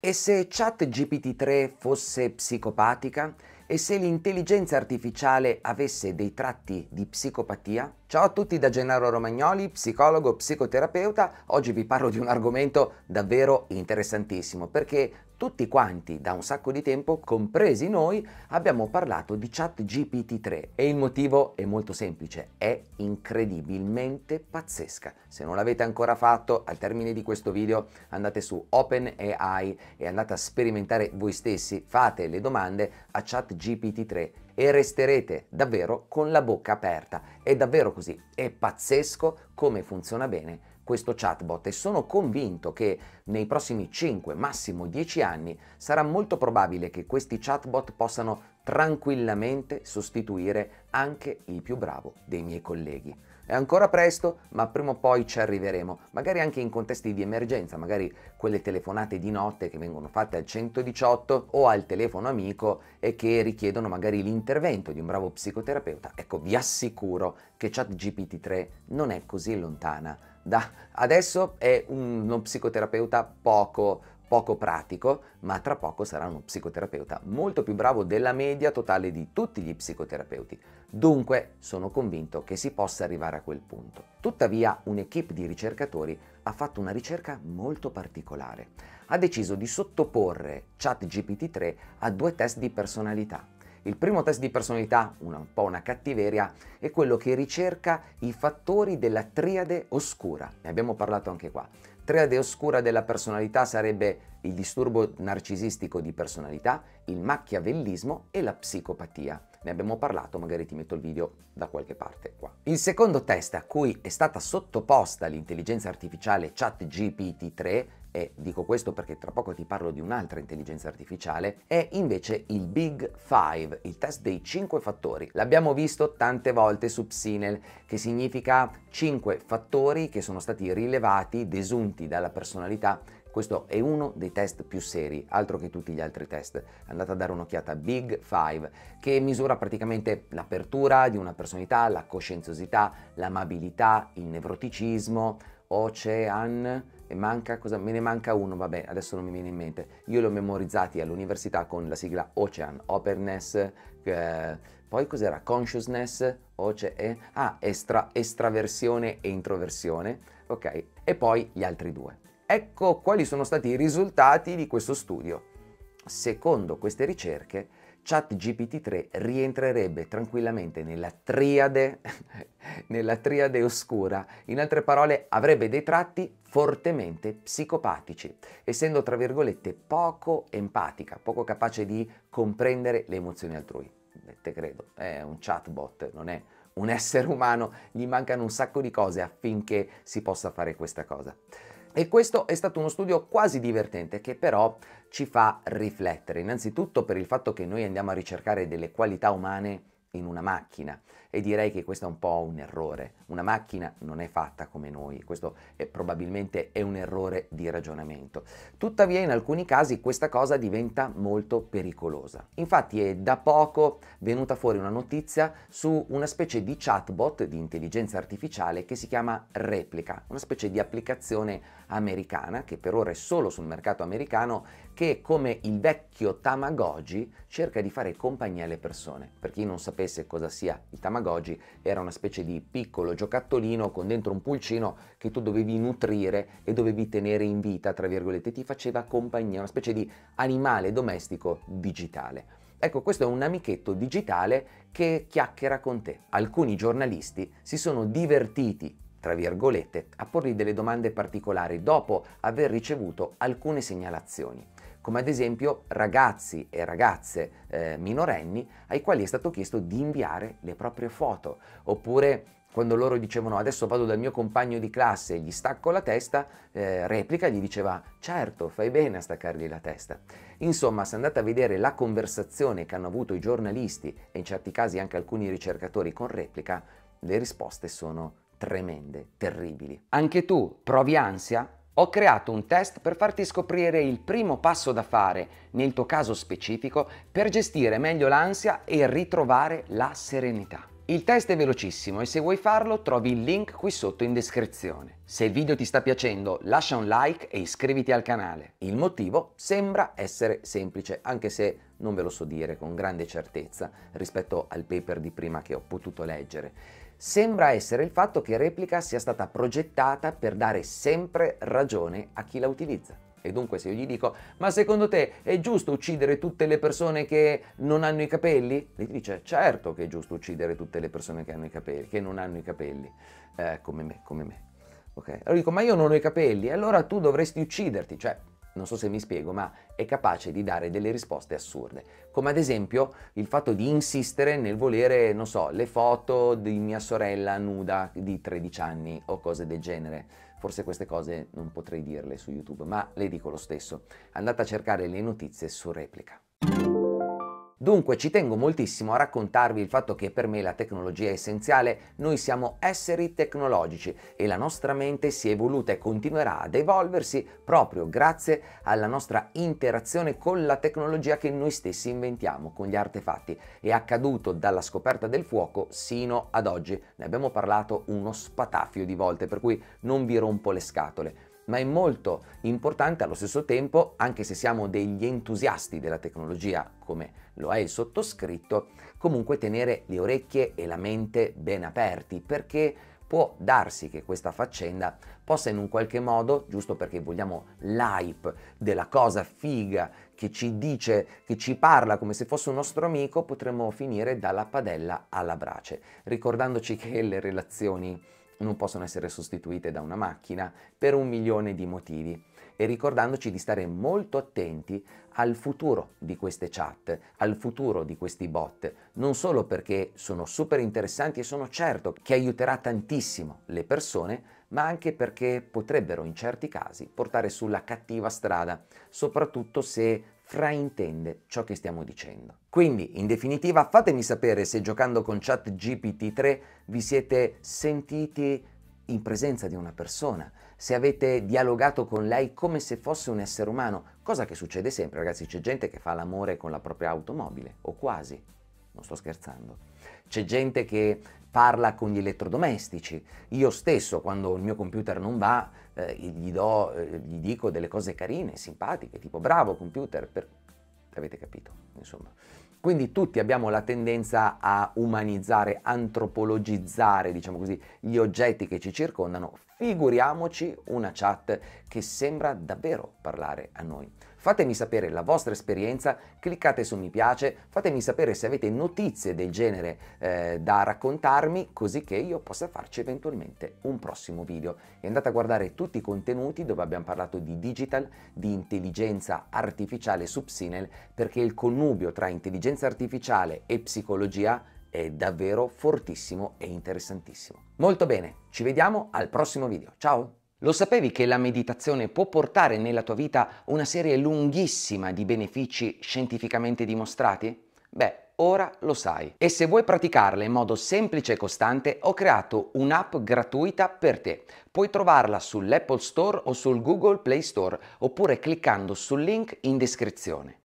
E se ChatGPT3 fosse psicopatica? E se l'intelligenza artificiale avesse dei tratti di psicopatia? Ciao a tutti da Gennaro Romagnoli, psicologo, psicoterapeuta. Oggi vi parlo di un argomento davvero interessantissimo perché tutti quanti da un sacco di tempo, compresi noi, abbiamo parlato di chat GPT-3 e il motivo è molto semplice, è incredibilmente pazzesca. Se non l'avete ancora fatto, al termine di questo video andate su OpenAI e andate a sperimentare voi stessi, fate le domande a chat GPT-3 e resterete davvero con la bocca aperta. È davvero così, è pazzesco come funziona bene questo chatbot e sono convinto che nei prossimi 5, massimo 10 anni sarà molto probabile che questi chatbot possano tranquillamente sostituire anche il più bravo dei miei colleghi. È ancora presto, ma prima o poi ci arriveremo, magari anche in contesti di emergenza, magari quelle telefonate di notte che vengono fatte al 118 o al telefono amico e che richiedono magari l'intervento di un bravo psicoterapeuta. Ecco, vi assicuro che ChatGPT 3 non è così lontana da adesso è uno psicoterapeuta poco poco pratico, ma tra poco sarà uno psicoterapeuta molto più bravo della media totale di tutti gli psicoterapeuti. Dunque sono convinto che si possa arrivare a quel punto. Tuttavia un'equipe di ricercatori ha fatto una ricerca molto particolare. Ha deciso di sottoporre ChatGPT-3 a due test di personalità. Il primo test di personalità, un po' una cattiveria, è quello che ricerca i fattori della triade oscura. Ne abbiamo parlato anche qua triade oscura della personalità sarebbe il disturbo narcisistico di personalità, il macchiavellismo e la psicopatia. Ne abbiamo parlato, magari ti metto il video da qualche parte qua. Il secondo test a cui è stata sottoposta l'intelligenza artificiale ChatGPT 3 e dico questo perché tra poco ti parlo di un'altra intelligenza artificiale, è invece il Big Five, il test dei 5 fattori. L'abbiamo visto tante volte su Psinel, che significa 5 fattori che sono stati rilevati, desunti dalla personalità questo è uno dei test più seri, altro che tutti gli altri test. Andate a dare un'occhiata a Big Five, che misura praticamente l'apertura di una personalità, la coscienziosità, l'amabilità, il nevroticismo, Ocean, e manca, cosa, me ne manca uno, vabbè, adesso non mi viene in mente. Io li ho memorizzati all'università con la sigla Ocean, Openness, eh, poi cos'era? Consciousness, oce- eh, ah, estra, estraversione e introversione, ok? E poi gli altri due. Ecco quali sono stati i risultati di questo studio. Secondo queste ricerche, ChatGPT3 rientrerebbe tranquillamente nella triade, nella triade oscura, in altre parole avrebbe dei tratti fortemente psicopatici, essendo tra virgolette poco empatica, poco capace di comprendere le emozioni altrui. Te credo, è un chatbot, non è un essere umano, gli mancano un sacco di cose affinché si possa fare questa cosa. E questo è stato uno studio quasi divertente che però ci fa riflettere, innanzitutto per il fatto che noi andiamo a ricercare delle qualità umane in una macchina e direi che questo è un po' un errore. Una macchina non è fatta come noi, questo è, probabilmente è un errore di ragionamento. Tuttavia in alcuni casi questa cosa diventa molto pericolosa. Infatti è da poco venuta fuori una notizia su una specie di chatbot di intelligenza artificiale che si chiama Replica, una specie di applicazione americana che per ora è solo sul mercato americano che come il vecchio Tamagotchi cerca di fare compagnia alle persone. Per chi non sapesse cosa sia il Tamagotchi, Tamagotchi era una specie di piccolo giocattolino con dentro un pulcino che tu dovevi nutrire e dovevi tenere in vita, tra virgolette, ti faceva compagnia, una specie di animale domestico digitale. Ecco, questo è un amichetto digitale che chiacchiera con te. Alcuni giornalisti si sono divertiti, tra virgolette, a porgli delle domande particolari dopo aver ricevuto alcune segnalazioni come ad esempio ragazzi e ragazze eh, minorenni ai quali è stato chiesto di inviare le proprie foto, oppure quando loro dicevano adesso vado dal mio compagno di classe e gli stacco la testa, eh, replica gli diceva certo fai bene a staccargli la testa. Insomma, se andate a vedere la conversazione che hanno avuto i giornalisti e in certi casi anche alcuni ricercatori con replica, le risposte sono tremende, terribili. Anche tu provi ansia? Ho creato un test per farti scoprire il primo passo da fare, nel tuo caso specifico, per gestire meglio l'ansia e ritrovare la serenità. Il test è velocissimo e se vuoi farlo trovi il link qui sotto in descrizione. Se il video ti sta piacendo lascia un like e iscriviti al canale. Il motivo sembra essere semplice, anche se non ve lo so dire con grande certezza rispetto al paper di prima che ho potuto leggere. Sembra essere il fatto che Replica sia stata progettata per dare sempre ragione a chi la utilizza. E dunque se io gli dico, ma secondo te è giusto uccidere tutte le persone che non hanno i capelli? Lui dice, certo che è giusto uccidere tutte le persone che, hanno i capelli, che non hanno i capelli, eh, come me, come me. Okay. Allora dico, ma io non ho i capelli, allora tu dovresti ucciderti, cioè non so se mi spiego, ma è capace di dare delle risposte assurde, come ad esempio il fatto di insistere nel volere, non so, le foto di mia sorella nuda di 13 anni o cose del genere. Forse queste cose non potrei dirle su YouTube, ma le dico lo stesso. Andate a cercare le notizie su Replica. Dunque ci tengo moltissimo a raccontarvi il fatto che per me la tecnologia è essenziale, noi siamo esseri tecnologici e la nostra mente si è evoluta e continuerà ad evolversi proprio grazie alla nostra interazione con la tecnologia che noi stessi inventiamo, con gli artefatti. È accaduto dalla scoperta del fuoco sino ad oggi, ne abbiamo parlato uno spatafio di volte, per cui non vi rompo le scatole ma è molto importante allo stesso tempo, anche se siamo degli entusiasti della tecnologia come lo è il sottoscritto, comunque tenere le orecchie e la mente ben aperti perché può darsi che questa faccenda possa in un qualche modo, giusto perché vogliamo l'hype della cosa figa che ci dice, che ci parla come se fosse un nostro amico, potremmo finire dalla padella alla brace, ricordandoci che le relazioni non possono essere sostituite da una macchina per un milione di motivi e ricordandoci di stare molto attenti al futuro di queste chat, al futuro di questi bot, non solo perché sono super interessanti e sono certo che aiuterà tantissimo le persone, ma anche perché potrebbero in certi casi portare sulla cattiva strada, soprattutto se fraintende ciò che stiamo dicendo. Quindi, in definitiva, fatemi sapere se giocando con Chat GPT-3 vi siete sentiti in presenza di una persona, se avete dialogato con lei come se fosse un essere umano, cosa che succede sempre, ragazzi, c'è gente che fa l'amore con la propria automobile, o quasi, non sto scherzando. C'è gente che parla con gli elettrodomestici. Io stesso, quando il mio computer non va, eh, gli, do, eh, gli, dico delle cose carine, simpatiche, tipo bravo computer, per... avete capito, insomma. Quindi tutti abbiamo la tendenza a umanizzare, antropologizzare, diciamo così, gli oggetti che ci circondano. Figuriamoci una chat che sembra davvero parlare a noi. Fatemi sapere la vostra esperienza, cliccate su mi piace, fatemi sapere se avete notizie del genere eh, da raccontarmi così che io possa farci eventualmente un prossimo video. E andate a guardare tutti i contenuti dove abbiamo parlato di digital, di intelligenza artificiale su Psinel perché il connubio tra intelligenza artificiale e psicologia è davvero fortissimo e interessantissimo. Molto bene, ci vediamo al prossimo video. Ciao! Lo sapevi che la meditazione può portare nella tua vita una serie lunghissima di benefici scientificamente dimostrati? Beh, ora lo sai. E se vuoi praticarla in modo semplice e costante, ho creato un'app gratuita per te. Puoi trovarla sull'Apple Store o sul Google Play Store, oppure cliccando sul link in descrizione.